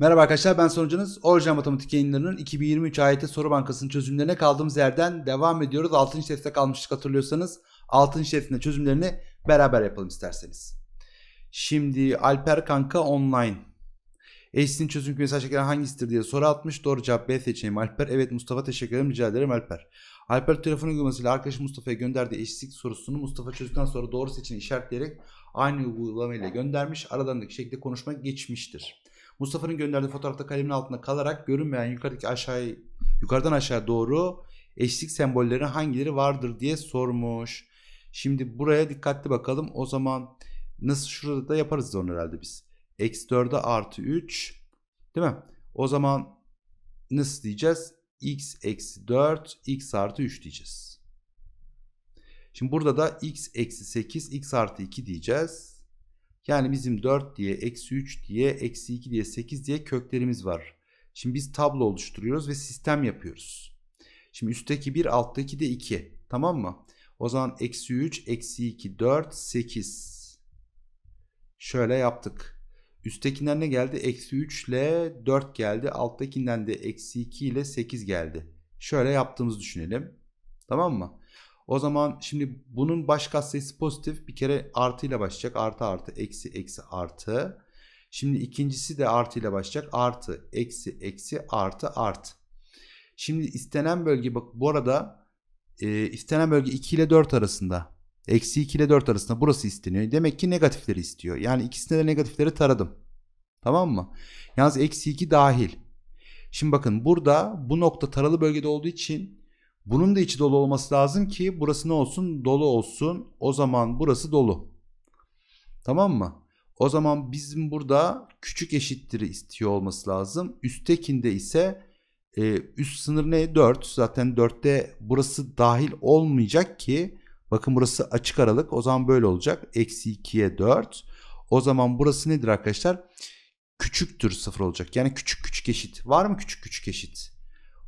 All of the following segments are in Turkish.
Merhaba arkadaşlar ben sonucunuz. Orijinal Matematik yayınlarının 2023 AYT soru bankasının çözümlerine kaldığımız yerden devam ediyoruz. 6. testte kalmıştık hatırlıyorsanız. 6. testinde çözümlerini beraber yapalım isterseniz. Şimdi Alper Kanka Online. Eşsin çözüm kümesi aşağıdakilerden hangisidir diye soru atmış. Doğru cevap B seçeneği Alper. Evet Mustafa teşekkür ederim. Rica ederim Alper. Alper telefon uygulamasıyla arkadaş Mustafa'ya gönderdiği eşitlik sorusunu Mustafa çözdükten sonra doğru seçeneği işaretleyerek aynı uygulamayla göndermiş. Aradan Aralarındaki şekilde konuşma geçmiştir. Mustafa'nın gönderdiği fotoğrafta kalemin altında kalarak görünmeyen yukarıdaki aşağı yukarıdan aşağı doğru eşlik sembolleri hangileri vardır diye sormuş. Şimdi buraya dikkatli bakalım. O zaman nasıl şurada da yaparız onu herhalde biz. Eksi 4'e artı 3 değil mi? O zaman nasıl diyeceğiz? x eksi 4 x artı 3 diyeceğiz. Şimdi burada da x eksi 8 x artı 2 diyeceğiz. Yani bizim 4 diye, eksi 3 diye, eksi 2 diye, 8 diye köklerimiz var. Şimdi biz tablo oluşturuyoruz ve sistem yapıyoruz. Şimdi üstteki 1, alttaki de 2. Tamam mı? O zaman eksi 3, eksi 2, 4, 8. Şöyle yaptık. Üsttekinden ne geldi? Eksi 3 ile 4 geldi. Alttakinden de eksi 2 ile 8 geldi. Şöyle yaptığımızı düşünelim. Tamam mı? O zaman şimdi bunun baş katsayısı pozitif. Bir kere artıyla başlayacak. Artı artı eksi eksi artı. Şimdi ikincisi de artıyla başlayacak. Artı eksi eksi artı artı. Şimdi istenen bölge bak bu arada e, istenen bölge 2 ile 4 arasında. Eksi 2 ile 4 arasında burası isteniyor. Demek ki negatifleri istiyor. Yani ikisinde de negatifleri taradım. Tamam mı? Yalnız eksi 2 dahil. Şimdi bakın burada bu nokta taralı bölgede olduğu için bunun da içi dolu olması lazım ki burası ne olsun? Dolu olsun. O zaman burası dolu. Tamam mı? O zaman bizim burada küçük eşittir istiyor olması lazım. Üsttekinde ise e, üst sınır ne? 4. Zaten 4'te burası dahil olmayacak ki. Bakın burası açık aralık. O zaman böyle olacak. Eksi 2'ye 4. O zaman burası nedir arkadaşlar? Küçüktür 0 olacak. Yani küçük küçük eşit. Var mı küçük küçük eşit?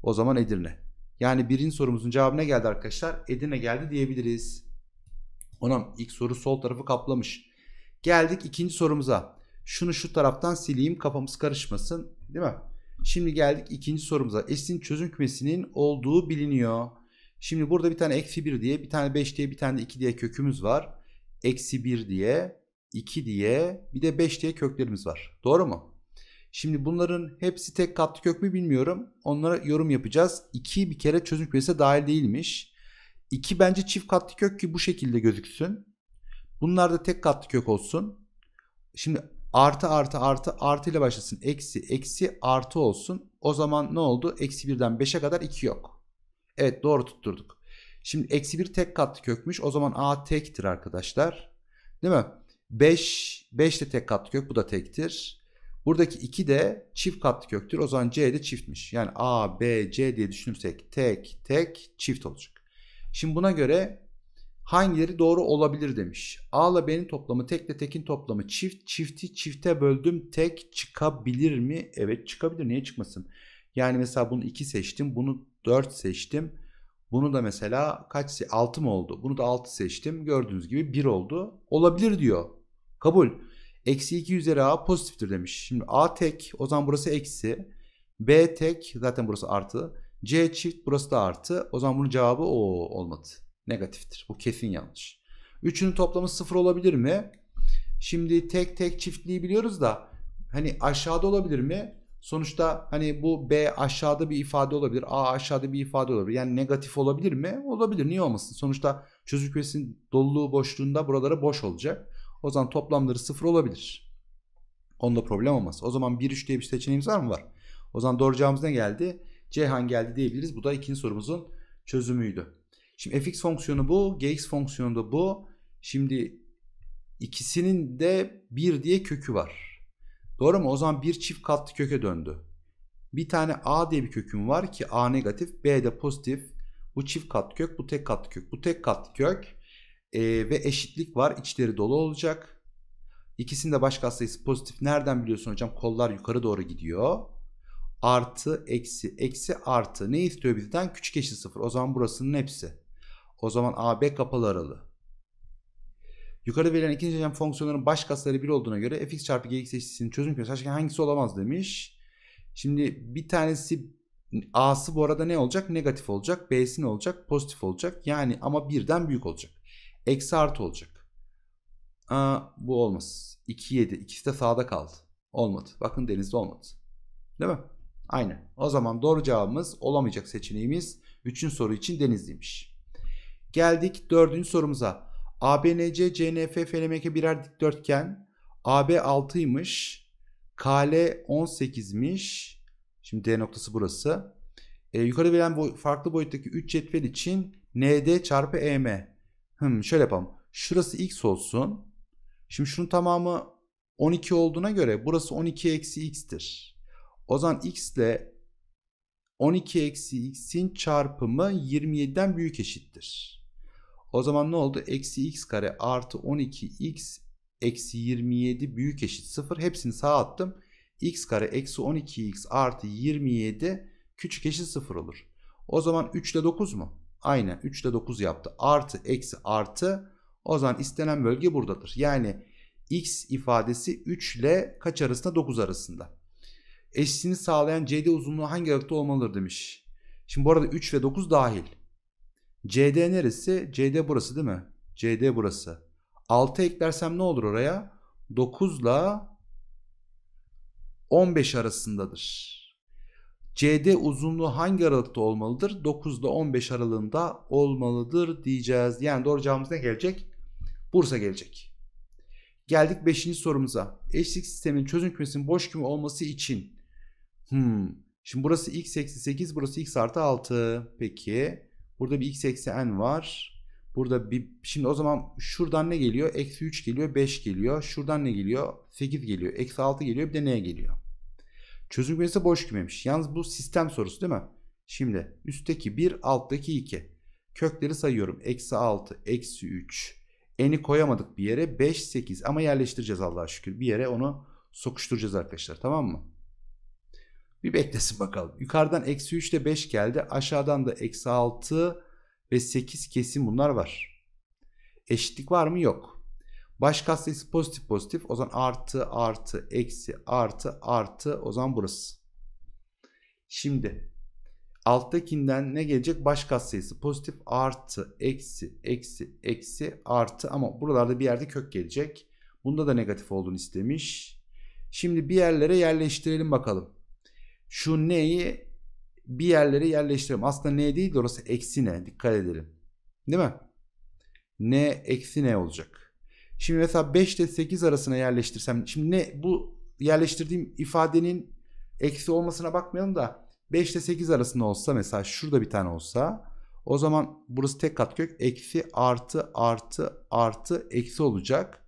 O zaman Edirne. Yani birinci sorumuzun cevabına geldi arkadaşlar? Edirne geldi diyebiliriz. Onam ilk soru sol tarafı kaplamış. Geldik ikinci sorumuza. Şunu şu taraftan sileyim kafamız karışmasın. Değil mi? Şimdi geldik ikinci sorumuza. S'in çözüm kümesinin olduğu biliniyor. Şimdi burada bir tane eksi 1 diye, bir tane 5 diye, bir tane de 2 diye kökümüz var. Eksi 1 diye, 2 diye, bir de 5 diye köklerimiz var. Doğru mu? Şimdi bunların hepsi tek katlı kök mü bilmiyorum. Onlara yorum yapacağız. 2 bir kere çözüm kümesine dahil değilmiş. 2 bence çift katlı kök ki bu şekilde gözüksün. Bunlar da tek katlı kök olsun. Şimdi artı artı artı artı ile başlasın. Eksi eksi artı olsun. O zaman ne oldu? Eksi 1'den 5'e kadar 2 yok. Evet doğru tutturduk. Şimdi eksi 1 tek katlı kökmüş. O zaman A tektir arkadaşlar. Değil mi? 5, 5 de tek katlı kök. Bu da tektir. Buradaki 2 de çift katlı köktür. O zaman C de çiftmiş. Yani A, B, C diye düşünürsek tek tek çift olacak. Şimdi buna göre hangileri doğru olabilir demiş. A ile B'nin toplamı tek de tekin toplamı çift. Çifti çifte böldüm tek çıkabilir mi? Evet çıkabilir. Niye çıkmasın? Yani mesela bunu 2 seçtim. Bunu 4 seçtim. Bunu da mesela kaç 6 mı oldu? Bunu da 6 seçtim. Gördüğünüz gibi 1 oldu. Olabilir diyor. Kabul. Eksi 2 üzeri a pozitiftir demiş. Şimdi a tek o zaman burası eksi. B tek zaten burası artı. C çift burası da artı. O zaman bunun cevabı o olmadı. Negatiftir. Bu kesin yanlış. Üçünün toplamı sıfır olabilir mi? Şimdi tek tek çiftliği biliyoruz da hani aşağıda olabilir mi? Sonuçta hani bu B aşağıda bir ifade olabilir. A aşağıda bir ifade olabilir. Yani negatif olabilir mi? Olabilir. Niye olmasın? Sonuçta çözüm küvesinin doluluğu boşluğunda buralara boş olacak. O zaman toplamları 0 olabilir. Onda problem olmaz. O zaman 1 3 diye bir seçeneğimiz var mı? Var. O zaman doğru cevabımız ne geldi? Ceyhan geldi diyebiliriz. Bu da ikinci sorumuzun çözümüydü. Şimdi fx fonksiyonu bu. gx fonksiyonu da bu. Şimdi ikisinin de 1 diye kökü var. Doğru mu? O zaman bir çift katlı köke döndü. Bir tane a diye bir köküm var ki a negatif, b de pozitif. Bu çift katlı kök, bu tek katlı kök. Bu tek katlı kök e, ve eşitlik var. İçleri dolu olacak. İkisinde baş kas sayısı pozitif. Nereden biliyorsun hocam? Kollar yukarı doğru gidiyor. Artı, eksi, eksi, artı. Ne istiyor bizden? Küçük eşit sıfır. O zaman burasının hepsi. O zaman AB kapalı aralı Yukarıda verilen ikinci hocam fonksiyonların baş kasları 1 olduğuna göre fx çarpı gx eşitliğinin çözüm kümesi açıkken hangisi olamaz demiş. Şimdi bir tanesi a'sı bu arada ne olacak? Negatif olacak. b'si ne olacak? Pozitif olacak. Yani ama birden büyük olacak. Eksi artı olacak. Aa, bu olmaz. 2 7. İkisi de sağda kaldı. Olmadı. Bakın denizde olmadı. Değil mi? Aynen. O zaman doğru cevabımız olamayacak seçeneğimiz üçüncü soru için denizliymiş. Geldik dördüncü sorumuza. ABNC, CNF, FLMK birer dikdörtgen. AB 6'ymış. KL 18'miş. Şimdi D noktası burası. E, yukarı verilen boy, farklı boyuttaki 3 cetvel için ND çarpı EM Hmm, şöyle yapalım. Şurası x olsun. Şimdi şunun tamamı 12 olduğuna göre burası 12 eksi x'tir. O zaman x ile 12 eksi x'in çarpımı 27'den büyük eşittir. O zaman ne oldu? Eksi x kare artı 12 x eksi 27 büyük eşit 0. Hepsini sağa attım. x kare eksi 12 x artı 27 küçük eşit 0 olur. O zaman 3 ile 9 mu? Aynen 3 ile 9 yaptı. Artı eksi artı o zaman istenen bölge buradadır. Yani x ifadesi 3 ile kaç arasında 9 arasında. eşliğini sağlayan cd uzunluğu hangi aralıkta olmalıdır demiş. Şimdi bu arada 3 ve 9 dahil. cd neresi? cd burası değil mi? cd burası. 6 eklersem ne olur oraya? 9 ile 15 arasındadır. CD uzunluğu hangi aralıkta olmalıdır? 9 ile 15 aralığında olmalıdır diyeceğiz. Yani doğru cevabımız ne gelecek? Bursa gelecek. Geldik 5. sorumuza. Eşlik sistemin çözüm kümesinin boş küme olması için. Hmm. Şimdi burası x eksi 8, burası x artı 6. Peki. Burada bir x eksi n var. Burada bir şimdi o zaman şuradan ne geliyor? Eksi 3 geliyor, 5 geliyor. Şuradan ne geliyor? 8 geliyor, eksi 6 geliyor, bir de neye geliyor. Çözülmesi boş kümemiş. Yalnız bu sistem sorusu değil mi? Şimdi üstteki 1 alttaki 2. Kökleri sayıyorum. Eksi 6, eksi 3. N'i koyamadık bir yere. 5, 8 ama yerleştireceğiz Allah'a şükür. Bir yere onu sokuşturacağız arkadaşlar tamam mı? Bir beklesin bakalım. Yukarıdan eksi 3 ile 5 geldi. Aşağıdan da eksi 6 ve 8 kesin bunlar var. Eşitlik var mı? Yok. Başka sayısı pozitif pozitif. O zaman artı artı eksi artı artı o zaman burası. Şimdi alttakinden ne gelecek? Başka sayısı pozitif artı eksi eksi eksi artı ama buralarda bir yerde kök gelecek. Bunda da negatif olduğunu istemiş. Şimdi bir yerlere yerleştirelim bakalım. Şu neyi bir yerlere yerleştirelim. Aslında ne değil de orası eksi ne. Dikkat edelim. Değil mi? Ne eksi ne olacak? Şimdi mesela 5 ile 8 arasına yerleştirsem şimdi ne bu yerleştirdiğim ifadenin eksi olmasına bakmayalım da 5 ile 8 arasında olsa mesela şurada bir tane olsa o zaman burası tek katkök eksi artı artı artı eksi olacak.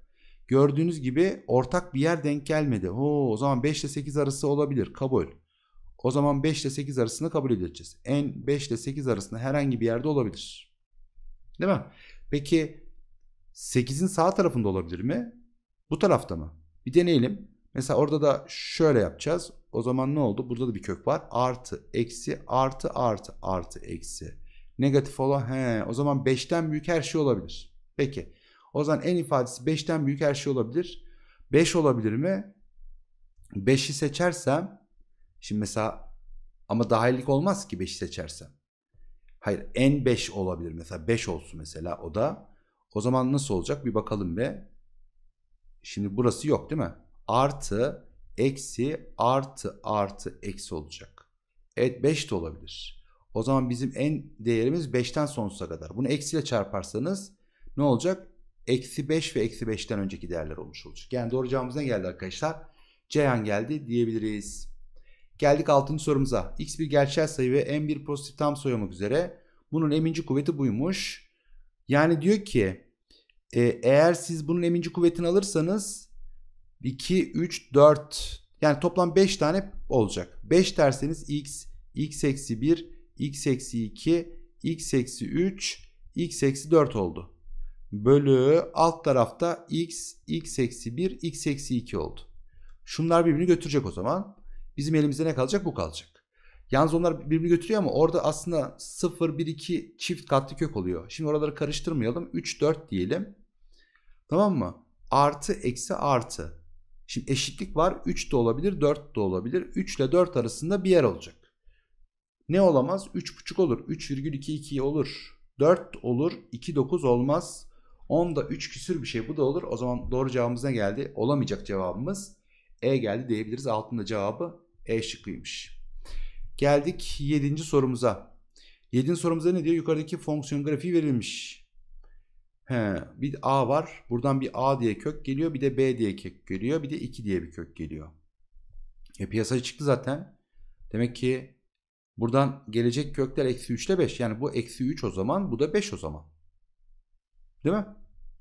Gördüğünüz gibi ortak bir yer denk gelmedi. Oo, o zaman 5 ile 8 arası olabilir kabul. O zaman 5 ile 8 arasını kabul edeceğiz. En 5 ile 8 arasında herhangi bir yerde olabilir. Değil mi? Peki 8'in sağ tarafında olabilir mi? Bu tarafta mı? Bir deneyelim. Mesela orada da şöyle yapacağız. O zaman ne oldu? Burada da bir kök var. Artı, eksi, artı, artı, artı, eksi. Negatif olan he. O zaman 5'ten büyük her şey olabilir. Peki. O zaman en ifadesi 5'ten büyük her şey olabilir. 5 olabilir mi? 5'i seçersem şimdi mesela ama dahillik olmaz ki 5'i seçersem. Hayır en 5 olabilir mesela 5 olsun mesela o da. O zaman nasıl olacak bir bakalım be. Şimdi burası yok değil mi? Artı, eksi, artı, artı, eksi olacak. Evet 5 de olabilir. O zaman bizim en değerimiz 5'ten sonsuza kadar. Bunu eksiyle çarparsanız ne olacak? Eksi 5 ve eksi 5'ten önceki değerler olmuş olacak. Yani doğru cevabımız ne geldi arkadaşlar? Ceyhan geldi diyebiliriz. Geldik 6. sorumuza. X bir gerçel sayı ve n bir pozitif tam sayı olmak üzere. Bunun eminci kuvveti buymuş. Yani diyor ki e, eğer siz bunun eminci kuvvetini alırsanız 2, 3, 4 yani toplam 5 tane olacak. 5 derseniz x, x eksi 1, x eksi 2, x eksi 3, x eksi 4 oldu. Bölü alt tarafta x, x eksi 1, x eksi 2 oldu. Şunlar birbirini götürecek o zaman. Bizim elimizde ne kalacak? Bu kalacak. Yalnız onlar birbirini götürüyor ama orada aslında 0, 1, 2 çift katlı kök oluyor. Şimdi oraları karıştırmayalım. 3, 4 diyelim. Tamam mı? Artı, eksi, artı. Şimdi eşitlik var. 3 de olabilir, 4 de olabilir. 3 ile 4 arasında bir yer olacak. Ne olamaz? 3,5 olur. 3,22 olur. 4 olur. 2,9 olmaz. 10 da 3 küsür bir şey. Bu da olur. O zaman doğru cevabımız ne geldi? Olamayacak cevabımız. E geldi diyebiliriz. Altında cevabı E şıkkıymış. Geldik 7. sorumuza. 7. sorumuza ne diyor? Yukarıdaki fonksiyon grafiği verilmiş. He, bir A var. Buradan bir A diye kök geliyor. Bir de B diye kök geliyor. Bir de 2 diye bir kök geliyor. E piyasaya çıktı zaten. Demek ki buradan gelecek kökler eksi 3 ile 5. Yani bu eksi 3 o zaman. Bu da 5 o zaman. Değil mi?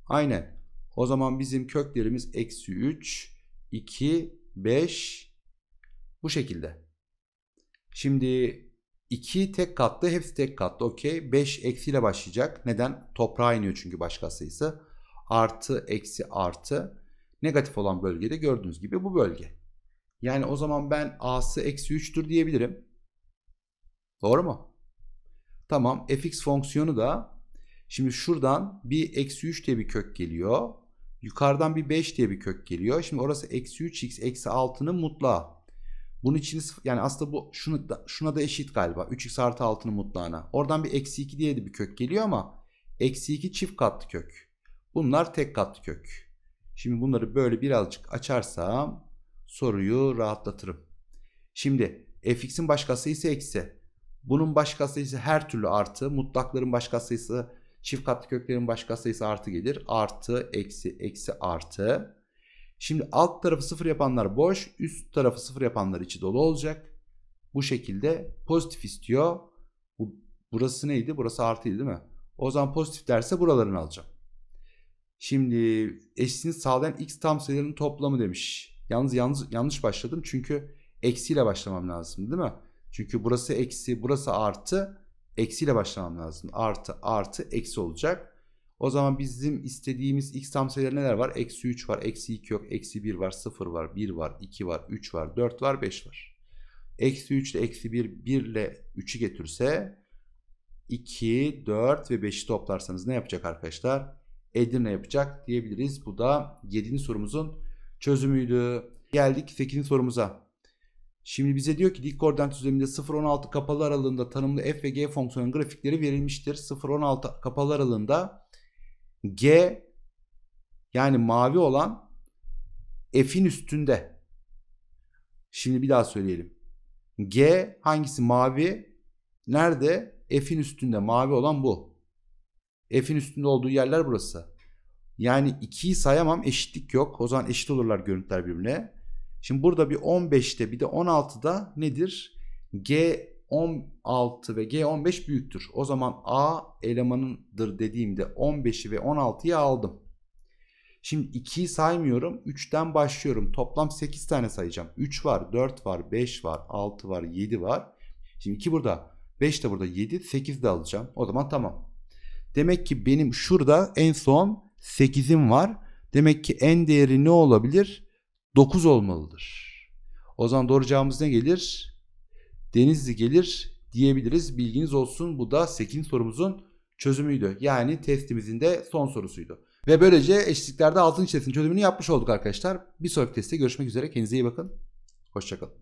Aynen. O zaman bizim köklerimiz eksi 3, 2, 5 bu şekilde. Şimdi 2 tek katlı hepsi tek katlı okey. 5 eksiyle başlayacak. Neden? Toprağa iniyor çünkü başka sayısı. Artı eksi artı. Negatif olan bölgede gördüğünüz gibi bu bölge. Yani o zaman ben a'sı eksi 3'tür diyebilirim. Doğru mu? Tamam fx fonksiyonu da şimdi şuradan bir eksi 3 diye bir kök geliyor. Yukarıdan bir 5 diye bir kök geliyor. Şimdi orası eksi 3x eksi 6'nın mutlağı. Bunun için yani aslında bu şunu da, şuna da eşit galiba. 3x artı 6'nın mutlağına. Oradan bir eksi 2 diye de bir kök geliyor ama eksi 2 çift katlı kök. Bunlar tek katlı kök. Şimdi bunları böyle birazcık açarsam soruyu rahatlatırım. Şimdi fx'in başkası ise eksi. Bunun başkası ise her türlü artı. Mutlakların başkası ise çift katlı köklerin başkası ise artı gelir. Artı, eksi, eksi, artı. Şimdi alt tarafı sıfır yapanlar boş. Üst tarafı sıfır yapanlar içi dolu olacak. Bu şekilde pozitif istiyor. Bu, burası neydi? Burası artıydı değil mi? O zaman pozitif derse buralarını alacağım. Şimdi eşsini sağlayan x tam sayıların toplamı demiş. Yalnız, yalnız yanlış başladım çünkü eksiyle başlamam lazım değil mi? Çünkü burası eksi, burası artı. Eksiyle başlamam lazım. Artı, artı, eksi olacak. O zaman bizim istediğimiz x tam sayıları neler var? Eksi 3 var, eksi 2 yok, eksi 1 var, 0 var, 1 var, 2 var, 3 var, 4 var, 5 var. Eksi 3 ile eksi 1, 1 ile 3'ü getirse 2, 4 ve 5'i toplarsanız ne yapacak arkadaşlar? Edirne yapacak diyebiliriz. Bu da 7. sorumuzun çözümüydü. Geldik 8. sorumuza. Şimdi bize diyor ki dik koordinat düzleminde 0-16 kapalı aralığında tanımlı f ve g fonksiyonun grafikleri verilmiştir. 0-16 kapalı aralığında G yani mavi olan F'in üstünde. Şimdi bir daha söyleyelim. G hangisi mavi? Nerede? F'in üstünde. Mavi olan bu. F'in üstünde olduğu yerler burası. Yani 2'yi sayamam eşitlik yok. O zaman eşit olurlar görüntüler birbirine. Şimdi burada bir 15'te bir de 16'da nedir? G 16 ve G15 büyüktür. O zaman A elemanındır dediğimde 15'i ve 16'yı aldım. Şimdi 2'yi saymıyorum. 3'ten başlıyorum. Toplam 8 tane sayacağım. 3 var, 4 var, 5 var, 6 var, 7 var. Şimdi 2 burada, 5 de burada, 7, 8 de alacağım. O zaman tamam. Demek ki benim şurada en son 8'im var. Demek ki en değeri ne olabilir? 9 olmalıdır. O zaman doğru cevabımız ne gelir? Denizli gelir diyebiliriz. Bilginiz olsun bu da 8. sorumuzun çözümüydü. Yani testimizin de son sorusuydu. Ve böylece eşitliklerde altın içerisinin çözümünü yapmış olduk arkadaşlar. Bir sonraki testte görüşmek üzere. Kendinize iyi bakın. Hoşçakalın.